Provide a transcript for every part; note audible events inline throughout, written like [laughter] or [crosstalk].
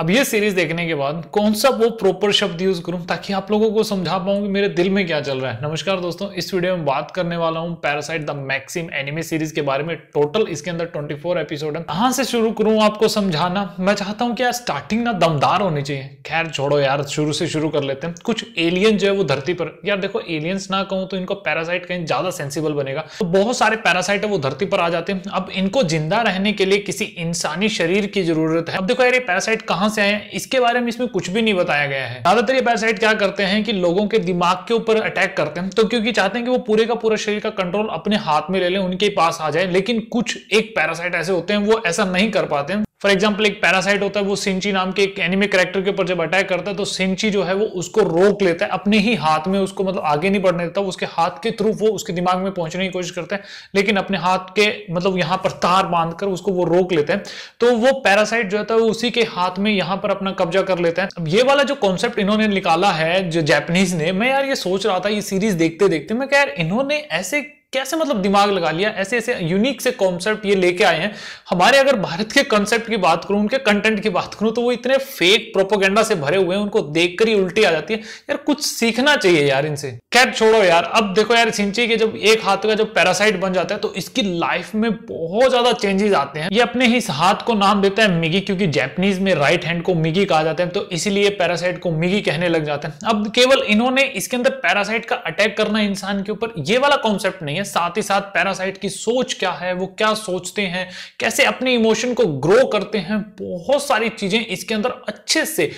अब ये सीरीज देखने के बाद कौन सा वो प्रॉपर शब्द यूज करूं ताकि आप लोगों को समझा पाऊं कि मेरे दिल में क्या चल रहा है नमस्कार दोस्तों इस वीडियो में बात करने वाला हूं Parasite the Maxim anime series के बारे में टोटल इसके अंदर 24 एपिसोड है कहां से शुरू करूं आपको समझाना मैं चाहता हूं कि यार स्टार्टिंग ना दमदार होनी चाहिए खैर छोड़ो यार शुरू से शुरू कर लेते हैं कुछ एलियन जो है वो धरती पर यार देखो एलियंस ना कहूं तो इनको पैरासाइट कहीं ज्यादा सेंसिबल बनेगा तो बहुत सारे पैरासाइट है वो धरती पर आ जाते हैं अब इनको जिंदा रहने के लिए किसी इंसानी शरीर की जरूरत है अब देखो यार ये पैरासाइट कहां कहां से आए इसके बारे में इसमें कुछ भी नहीं बताया गया है ज्यादातर ये पैरासाइट क्या करते हैं कि लोगों के दिमाग के ऊपर अटैक करते हैं तो क्योंकि चाहते हैं कि वो पूरे का पूरा शरीर का कंट्रोल अपने हाथ में ले लें उनके पास आ जाए लेकिन कुछ एक पैरासाइट ऐसे होते हैं वो ऐसा नहीं कर पाते हैं फॉर एग्जाम्पल एक पैरासाइट होता है वो सिंची नाम के एक एनिमे करेक्टर के ऊपर जब अटैक करता है तो सिंची जो है वो उसको रोक लेता है अपने ही हाथ में उसको मतलब आगे नहीं बढ़ने देता उसके हाथ के थ्रू वो उसके दिमाग में पहुंचने की कोशिश करते हैं लेकिन अपने हाथ के मतलब यहाँ पर तार बांध कर उसको वो रोक लेते हैं तो वो पैरासाइट जो है वो उसी के हाथ में यहाँ पर अपना कब्जा कर लेते हैं ये वाला जो कॉन्सेप्ट इन्होंने निकाला है जो जैपनीज ने मैं यार ये सोच रहा था ये सीरीज देखते देखते मैं क्या यार इन्होंने ऐसे कैसे मतलब दिमाग लगा लिया ऐसे ऐसे यूनिक से कॉन्सेप्ट ये लेके आए हैं हमारे अगर भारत के कॉन्सेप्ट की बात करूं उनके कंटेंट की बात करूं तो वो इतने फेक प्रोपोगेंडा से भरे हुए हैं उनको देखकर ही उल्टी आ जाती है यार कुछ सीखना चाहिए यार इनसे खैर छोड़ो यार अब देखो यार सिंची के जब एक हाथ का जब पैरासाइट बन जाता है तो इसकी लाइफ में बहुत ज्यादा चेंजेस आते हैं ये अपने ही हाथ को नाम देता है मिगी क्योंकि जैपनीज में राइट हैंड को मिगी कहा जाता है तो इसीलिए पैरासाइट को मिगी कहने लग जाते हैं अब केवल इन्होंने इसके अंदर पैरासाइट का अटैक करना इंसान के ऊपर ये वाला कॉन्सेप्ट नहीं है हैं साथ ही साथ पैरासाइट की सोच क्या है वो क्या सोचते हैं कैसे अपने इमोशन को ग्रो करते हैं बहुत सारी चीजें इसके अंदर अच्छे से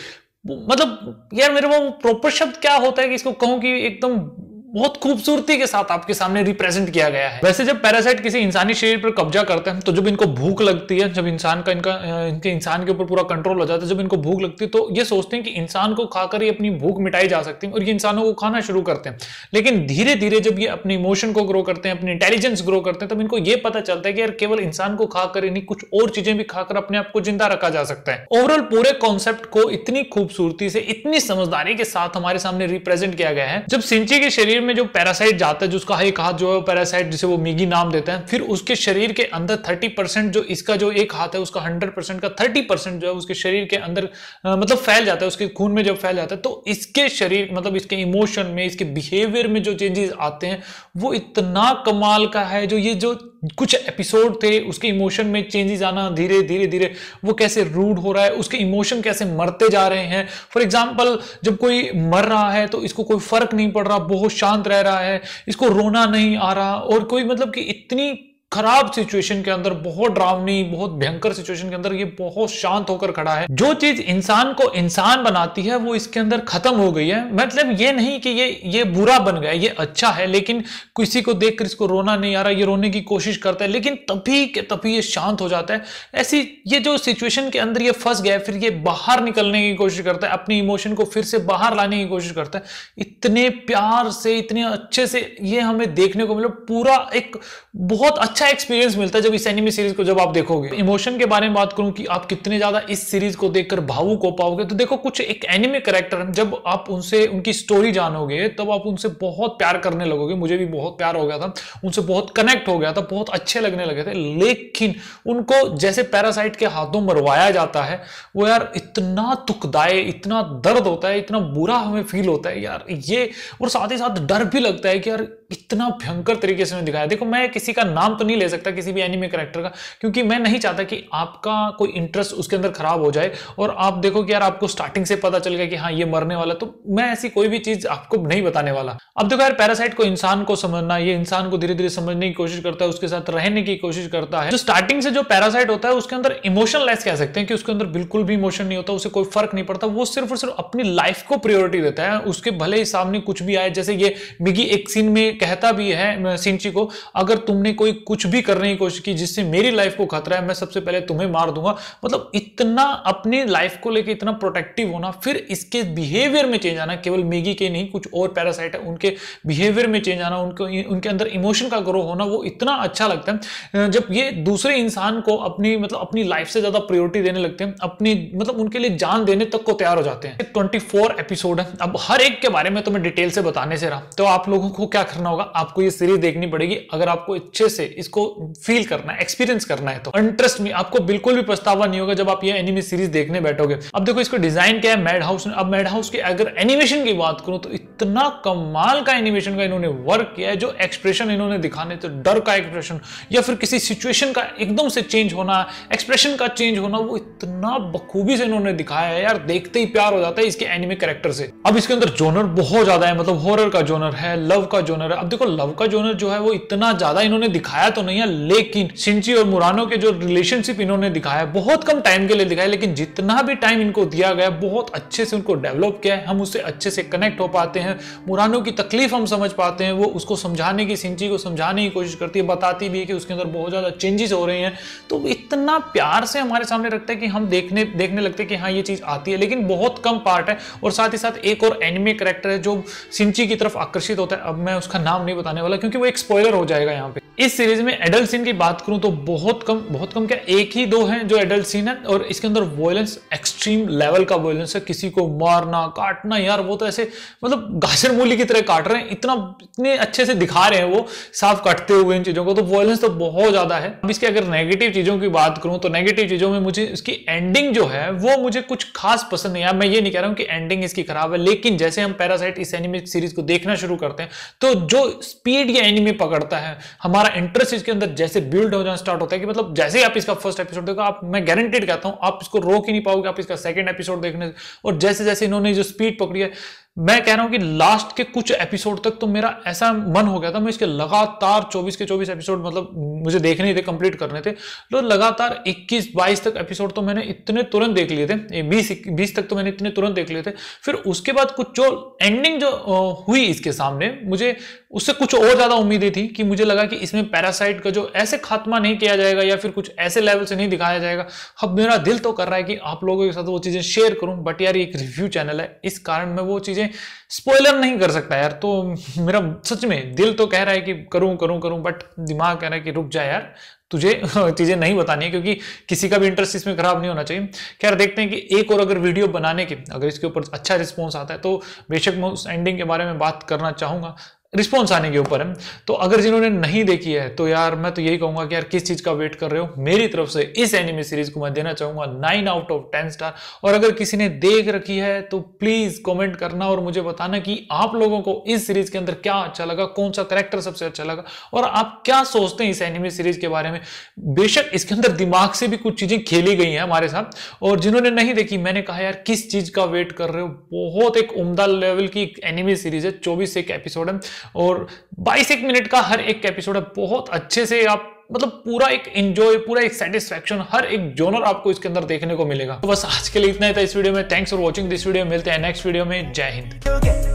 मतलब यार मेरे वो प्रॉपर शब्द क्या होता है कि इसको कहूं कि एकदम बहुत खूबसूरती के साथ आपके सामने रिप्रेजेंट किया गया है वैसे जब पैरासाइट किसी इंसानी शरीर पर कब्जा करते हैं तो जब इनको भूख लगती है जब इंसान का इनका इनके इंसान के ऊपर पूरा कंट्रोल हो जाता है जब इनको भूख लगती है तो ये सोचते हैं कि इंसान को खाकर ही अपनी भूख मिटाई जा सकती है और ये इंसानों को खाना शुरू करते हैं लेकिन धीरे धीरे जब ये अपने इमोशन को ग्रो करते हैं अपनी इंटेलिजेंस ग्रो करते हैं तब इनको ये पता चलता है कि यार केवल इंसान को खाकर ही नहीं कुछ और चीजें भी खाकर अपने आप को जिंदा रखा जा सकता है ओवरऑल पूरे कॉन्सेप्ट को इतनी खूबसूरती से इतनी समझदारी के साथ हमारे सामने रिप्रेजेंट किया गया है जब सिंची के शरीर में जो पैरासाइट जाता है जिसका एक हाथ जो है पैरासाइट जिसे वो मिगी नाम देते हैं फिर उसके शरीर के अंदर थर्टी परसेंट जो इसका जो एक हाथ है उसका हंड्रेड परसेंट का थर्टी परसेंट जो है उसके शरीर के अंदर आ, मतलब फैल जाता है उसके खून में जब फैल जाता है तो इसके शरीर मतलब इसके इमोशन में इसके बिहेवियर में जो चेंजेस आते हैं वो इतना कमाल का है जो ये जो कुछ एपिसोड थे उसके इमोशन में चेंजेस आना धीरे धीरे धीरे वो कैसे रूड हो रहा है उसके इमोशन कैसे मरते जा रहे हैं फॉर एग्जाम्पल जब कोई मर रहा है तो इसको कोई फर्क नहीं पड़ रहा बहुत शांत रह रहा है इसको रोना नहीं आ रहा और कोई मतलब कि इतनी खराब सिचुएशन के अंदर बहुत डरावनी बहुत भयंकर सिचुएशन के अंदर ये बहुत शांत होकर खड़ा है जो चीज इंसान को इंसान बनाती है वो इसके अंदर खत्म हो गई है मतलब ये नहीं कि ये ये बुरा बन गया ये अच्छा है लेकिन किसी को देख इसको रोना नहीं आ रहा ये रोने की कोशिश करता है लेकिन तभी के तभी ये शांत हो जाता है ऐसी ये जो सिचुएशन के अंदर ये फंस गया फिर ये बाहर निकलने की कोशिश करता है अपने इमोशन को फिर से बाहर लाने की कोशिश करता है इतने प्यार से इतने अच्छे से ये हमें देखने को मतलब पूरा एक बहुत अच्छा ऐसा एक्सपीरियंस मिलता है जब इस एनिमी सीरीज को जब आप देखोगे इमोशन के बारे में बात करूं कि आप कितने ज्यादा इस सीरीज को देखकर भावुक हो पाओगे तो देखो कुछ एक एनिमी करेक्टर जब आप उनसे उनकी स्टोरी जानोगे तब आप उनसे बहुत प्यार करने लगोगे मुझे भी बहुत प्यार हो गया था उनसे बहुत कनेक्ट हो गया था बहुत अच्छे लगने लगे थे लेकिन उनको जैसे पैरासाइट के हाथों मरवाया जाता है वो यार इतना दुखदाय इतना दर्द होता है इतना बुरा हमें फील होता है यार ये और साथ ही साथ डर भी लगता है कि यार इतना भयंकर तरीके से दिखाया देखो मैं किसी का नाम तो नहीं ले सकता किसी भी एनिमे करेक्टर का क्योंकि मैं नहीं चाहता कि आपका कोई इंटरेस्ट उसके अंदर खराब हो जाए और आप देखो कि यार आपको स्टार्टिंग से पता चल गया कि हाँ ये मरने वाला तो मैं ऐसी कोई भी चीज आपको नहीं बताने वाला अब देखो यार पैरासाइट को इंसान को समझना ये इंसान को धीरे धीरे समझने की कोशिश करता है उसके साथ रहने की कोशिश करता है जो स्टार्टिंग से जो पैरासाइट होता है उसके अंदर इमोशन कह सकते हैं कि उसके अंदर बिल्कुल भी इमोशन नहीं होता उसे कोई फर्क नहीं पड़ता वो सिर्फ और सिर्फ अपनी लाइफ को प्रियोरिटी देता है उसके भले ही सामने कुछ भी आए जैसे ये मिगी एक सीन में कहता भी है सिंची को अगर तुमने कोई कुछ कुछ भी करने की कोशिश की जिससे मेरी लाइफ को खतरा है मैं सबसे पहले तुम्हें मार दूंगा मतलब इतना अपनी लाइफ को लेकर इतना प्रोटेक्टिव होना फिर इसके बिहेवियर में चेंज आना केवल मेगी के नहीं कुछ और पैरासाइट है उनके बिहेवियर में चेंज आना उनके उनके अंदर इमोशन का ग्रो होना वो इतना अच्छा लगता है जब ये दूसरे इंसान को अपनी मतलब अपनी लाइफ से ज्यादा प्रियोरिटी देने लगते हैं अपनी मतलब उनके लिए जान देने तक को तैयार हो जाते हैं ट्वेंटी फोर एपिसोड है अब हर एक के बारे में तो मैं डिटेल से बताने से रहा तो आप लोगों को क्या करना होगा आपको ये सीरीज देखनी पड़ेगी अगर आपको अच्छे से इस इसको फील करना एक्सपीरियंस करना है तो इंटरेस्ट में आपको बिल्कुल भी पछतावा नहीं होगा जब आप ये एनिमे सीरीज देखने बैठोगे अब देखो इसको डिजाइन क्या है मैड हाउस ने अब मैड हाउस के अगर एनिमेशन की बात करूं तो इतना कमाल का एनिमेशन का इन्होंने वर्क किया है जो एक्सप्रेशन इन्होंने दिखाने तो डर का एक्सप्रेशन या फिर किसी सिचुएशन का एकदम से चेंज होना एक्सप्रेशन का चेंज होना वो इतना बखूबी से इन्होंने दिखाया है यार देखते ही प्यार हो जाता है इसके एनिमे कैरेक्टर से अब इसके अंदर जोनर बहुत ज्यादा है मतलब हॉरर का जोनर है लव का जोनर है अब देखो लव का जोनर जो है वो इतना ज्यादा इन्होंने दिखाया तो नहीं है लेकिन सिंची और मुरानो के जो रिलेशनशिप इन्होंने दिखाया बहुत कम टाइम के लिए दिखाया लेकिन जितना भी टाइम इनको दिया गया बहुत अच्छे से उनको डेवलप किया है हम उससे अच्छे से कनेक्ट हो पाते हैं मुरानो की तकलीफ हम समझ पाते हैं वो उसको समझाने की सिंची को समझाने की कोशिश करती है बताती भी है कि उसके अंदर बहुत ज़्यादा चेंजेस हो रहे हैं तो इतना प्यार से हमारे सामने रखते हैं कि हम देखने देखने लगते हैं कि हाँ ये चीज़ आती है लेकिन बहुत कम पार्ट है और साथ ही साथ एक और एनिमे करेक्टर है जो सिंची की तरफ आकर्षित होता है अब मैं उसका नाम नहीं बताने वाला क्योंकि वो एक स्पॉयलर हो जाएगा यहाँ पे इस सीरीज में एडल्ट सीन की बात करूं तो बहुत कम बहुत कम क्या एक ही दो हैं जो एडल्ट सीन है और इसके अंदर वॉयलेंस एक्सट्रीम लेवल का वॉयलेंस है किसी को मारना काटना यार वो तो ऐसे मतलब घासन मूली की तरह काट रहे हैं इतना इतने अच्छे से दिखा रहे हैं वो साफ काटते हुए इन चीजों को तो वॉयलेंस तो बहुत ज्यादा है अब इसकी अगर नेगेटिव चीजों की बात करूं तो नेगेटिव चीजों में मुझे इसकी एंडिंग जो है वो मुझे कुछ खास पसंद नहीं आया मैं ये नहीं कह रहा हूं कि एंडिंग इसकी खराब है लेकिन जैसे हम पैरासाइट इस एनिमे सीरीज को देखना शुरू करते हैं तो जो स्पीड ये एनिमे पकड़ता है हमारा हमारा इंटरेस्ट इसके अंदर जैसे बिल्ड हो जाना स्टार्ट होता है कि मतलब जैसे ही आप इसका फर्स्ट एपिसोड देखो आप मैं गारंटेड कहता हूं आप इसको रोक ही नहीं पाओगे आप इसका सेकंड एपिसोड देखने और जैसे जैसे इन्होंने जो स्पीड पकड़ी है मैं कह रहा हूं कि लास्ट के कुछ एपिसोड तक तो मेरा ऐसा मन हो गया था मैं इसके लगातार 24 के 24 एपिसोड मतलब मुझे देखने थे कंप्लीट करने थे तो लगातार 21 22 तक एपिसोड तो मैंने इतने तुरंत देख लिए थे 20 20 तक तो मैंने इतने तुरंत देख लिए थे फिर उसके बाद कुछ जो एंडिंग जो हुई इसके सामने मुझे उससे कुछ और ज़्यादा उम्मीदें थी कि मुझे लगा कि इसमें पैरासाइट का जो ऐसे खात्मा नहीं किया जाएगा या फिर कुछ ऐसे लेवल से नहीं दिखाया जाएगा अब मेरा दिल तो कर रहा है कि आप लोगों के साथ वो चीज़ें शेयर करूं बट यार एक रिव्यू चैनल है इस कारण मैं वो चीज़ें स्पॉइलर नहीं कर सकता यार तो मेरा सच में दिल तो कह रहा है कि करूं करूं करूं बट दिमाग कह रहा है कि रुक जाए यार तुझे [laughs] चीज़ें नहीं बतानी है क्योंकि किसी का भी इंटरेस्ट इसमें खराब नहीं होना चाहिए खैर देखते हैं कि एक और अगर वीडियो बनाने के अगर इसके ऊपर अच्छा रिस्पॉन्स आता है तो बेशक मैं उस एंडिंग के बारे में बात करना चाहूंगा रिस्पॉन्स आने के ऊपर है तो अगर जिन्होंने नहीं देखी है तो यार मैं तो यही कहूंगा कि यार किस चीज का वेट कर रहे हो मेरी तरफ से इस एनिमे सीरीज को मैं देना चाहूंगा nine out of ten star और अगर किसी ने देख रखी है तो प्लीज कमेंट करना और मुझे बताना कि आप लोगों को इस सीरीज के अंदर क्या अच्छा लगा कौन सा करेक्टर सबसे अच्छा लगा और आप क्या सोचते हैं इस एनिमे सीरीज के बारे में बेशक इसके अंदर दिमाग से भी कुछ चीजें खेली गई हैं हमारे साथ और जिन्होंने नहीं देखी मैंने कहा यार किस चीज का वेट कर रहे हो बहुत एक उमदा लेवल की एनिमे सीरीज है चौबीस एक एपिसोड है और 22 एक मिनट का हर एक एपिसोड है बहुत अच्छे से आप मतलब पूरा एक एंजॉय पूरा एक सेटिस्फेक्शन हर एक जोनर आपको इसके अंदर देखने को मिलेगा तो बस आज के लिए इतना ही था इस वीडियो में thanks for watching this video मिलते हैं नेक्स्ट वीडियो में जय हिंद